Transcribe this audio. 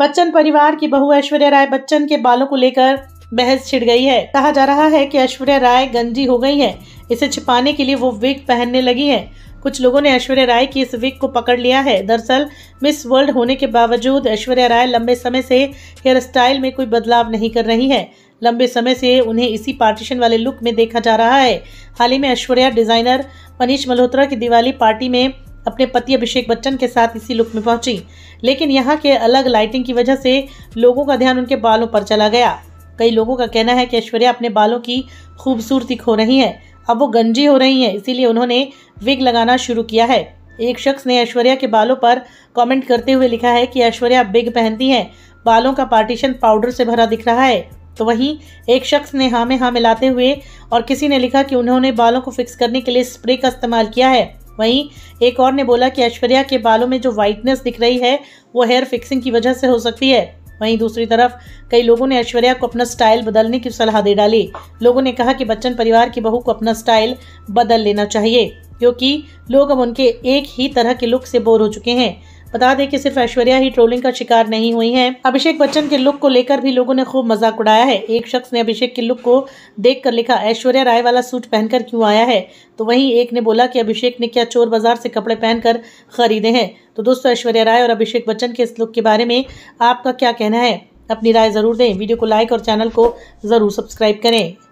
बच्चन परिवार की बहू ऐश्वर्या राय बच्चन के बालों को लेकर बहस छिड़ गई है कहा जा रहा है कि ऐश्वर्या राय गंजी हो गई है इसे छिपाने के लिए वो विग पहनने लगी है कुछ लोगों ने ऐश्वर्या राय की इस विग को पकड़ लिया है दरअसल मिस वर्ल्ड होने के बावजूद ऐश्वर्या राय लंबे समय से हेयर स्टाइल में कोई बदलाव नहीं कर रही है लंबे समय से उन्हें इसी पार्टीशन वाले लुक में देखा जा रहा है हाल ही में ऐश्वर्या डिज़ाइनर मनीष मल्होत्रा की दिवाली पार्टी में अपने पति अभिषेक बच्चन के साथ इसी लुक में पहुंची लेकिन यहाँ के अलग लाइटिंग की वजह से लोगों का ध्यान उनके बालों पर चला गया कई लोगों का कहना है कि ऐश्वर्या अपने बालों की खूबसूरती खो रही है अब वो गंजी हो रही है इसीलिए उन्होंने विग लगाना शुरू किया है एक शख्स ने ऐश्वर्या के बालों पर कमेंट करते हुए लिखा है कि ऐश्वर्या बिग पहनती हैं बालों का पार्टीशन पाउडर से भरा दिख रहा है तो वहीं एक शख्स ने हाँ में हाँ मिलाते हुए और किसी ने लिखा कि उन्होंने बालों को फिक्स करने के लिए स्प्रे का इस्तेमाल किया है वहीं एक और ने बोला कि ऐश्वर्या के बालों में जो वाइटनेस दिख रही है वो हेयर फिक्सिंग की वजह से हो सकती है वहीं दूसरी तरफ कई लोगों ने ऐश्वर्या को अपना स्टाइल बदलने की सलाह दे डाली लोगों ने कहा कि बच्चन परिवार की बहू को अपना स्टाइल बदल लेना चाहिए क्योंकि लोग अब उनके एक ही तरह के लुक से बोर हो चुके हैं बता दें कि सिर्फ ऐश्वर्या ही ट्रोलिंग का शिकार नहीं हुई हैं अभिषेक बच्चन के लुक को लेकर भी लोगों ने खूब मजाक उड़ाया है एक शख्स ने अभिषेक के लुक को देखकर लिखा ऐश्वर्या राय वाला सूट पहनकर क्यों आया है तो वहीं एक ने बोला कि अभिषेक ने क्या चोर बाजार से कपड़े पहनकर खरीदे हैं तो दोस्तों ऐश्वर्या राय और अभिषेक बच्चन के इस लुक के बारे में आपका क्या कहना है अपनी राय जरूर दें वीडियो को लाइक और चैनल को जरूर सब्सक्राइब करें